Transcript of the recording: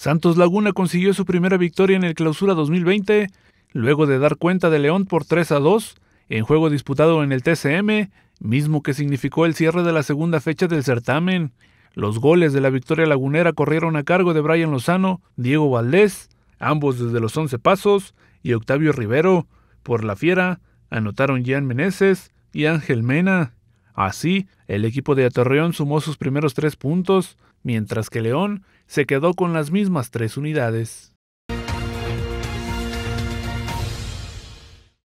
Santos Laguna consiguió su primera victoria en el Clausura 2020, luego de dar cuenta de León por 3 a 2 en juego disputado en el TCM, mismo que significó el cierre de la segunda fecha del certamen. Los goles de la victoria lagunera corrieron a cargo de Brian Lozano, Diego Valdés, ambos desde los 11 pasos, y Octavio Rivero. Por la fiera, anotaron Jean Meneses y Ángel Mena. Así, el equipo de Atorreón sumó sus primeros tres puntos mientras que León se quedó con las mismas tres unidades.